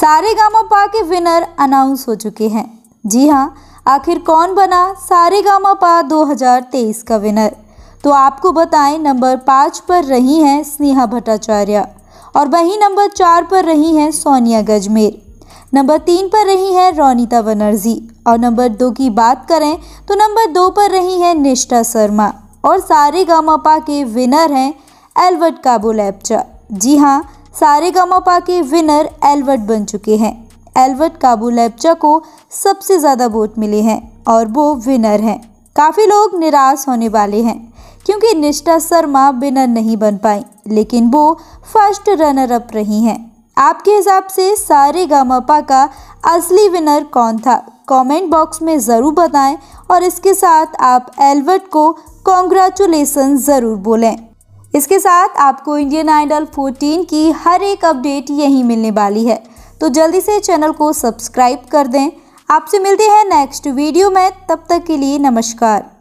सारे गामा पा के विनर अनाउंस हो चुके हैं जी हाँ आखिर कौन बना सारे गामा पा दो का विनर तो आपको बताएं नंबर पाँच पर रही हैं स्नेहा भट्टाचार्य और वहीं नंबर चार पर रही हैं सोनिया गजमेर नंबर तीन पर रही हैं रोनिता बनर्जी और नंबर दो की बात करें तो नंबर दो पर रही हैं निष्ठा शर्मा और सारे गामापा के विनर हैं एल्वर्ट काबुलैप्चा जी हाँ सारे गमापा के विनर एल्वर्ट बन चुके हैं एल्वर्ट काबू लैपचा को सबसे ज़्यादा वोट मिले हैं और वो विनर हैं काफ़ी लोग निराश होने वाले हैं क्योंकि निष्ठा शर्मा विनर नहीं बन पाई लेकिन वो फर्स्ट रनर अप रही हैं आपके हिसाब से सारे गामापा का असली विनर कौन था कमेंट बॉक्स में ज़रूर बताएं और इसके साथ आप एल्बर्ट को कॉन्ग्रेचुलेसन ज़रूर बोलें इसके साथ आपको इंडियन आइडल 14 की हर एक अपडेट यहीं मिलने वाली है तो जल्दी से चैनल को सब्सक्राइब कर दें आपसे मिलते हैं नेक्स्ट वीडियो में तब तक के लिए नमस्कार